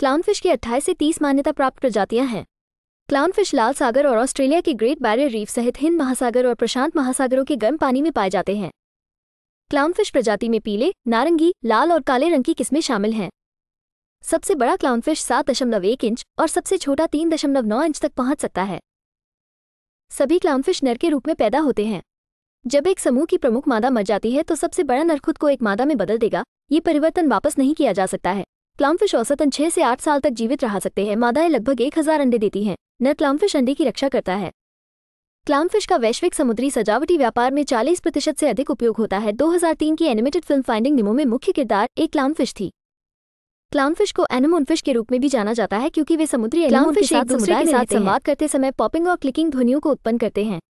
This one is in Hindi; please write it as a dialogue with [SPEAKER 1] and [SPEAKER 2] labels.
[SPEAKER 1] क्लाउनफिश की 28 से 30 मान्यता प्राप्त प्रजातियां हैं क्लाउनफिश लाल सागर और ऑस्ट्रेलिया के ग्रेट बैरियर रीफ सहित हिंद महासागर और प्रशांत महासागरों के गर्म पानी में पाए जाते हैं क्लाउनफिश प्रजाति में पीले नारंगी लाल और काले रंग की किस्में शामिल हैं सबसे बड़ा क्लाउनफिश सात दशमलव एक इंच और सबसे छोटा तीन दशमलव नौ इंच तक पहुंच सकता है सभी क्लाउनफिश नर के रूप में पैदा होते हैं जब एक समूह की प्रमुख मादा मर जाती है तो सबसे बड़ा नर खुद को एक मादा में बदल देगा ये परिवर्तन वापस नहीं किया जा सकता है क्लामफिश औसतन छह से आठ साल तक जीवित रह सकते हैं मादाएं लगभग एक हजार अंडे देती हैं नर क्लामफिश अंडे की रक्षा करता है क्लामफिश का वैश्विक समुद्री सजावटी व्यापार में 40 प्रतिशत से अधिक उपयोग होता है 2003 की एनिमेटेड फिल्म फाइंडिंग निमो में मुख्य किरदार एक क्लामफिश थी क्लामफिश को एनमोनफिश
[SPEAKER 2] के रूप में भी जाना जाता है क्योंकि वे समुद्री क्लामफिश के साथ संवाद करते समय पॉपिंग और क्लिकिंग ध्वनियों को उत्पन्न करते हैं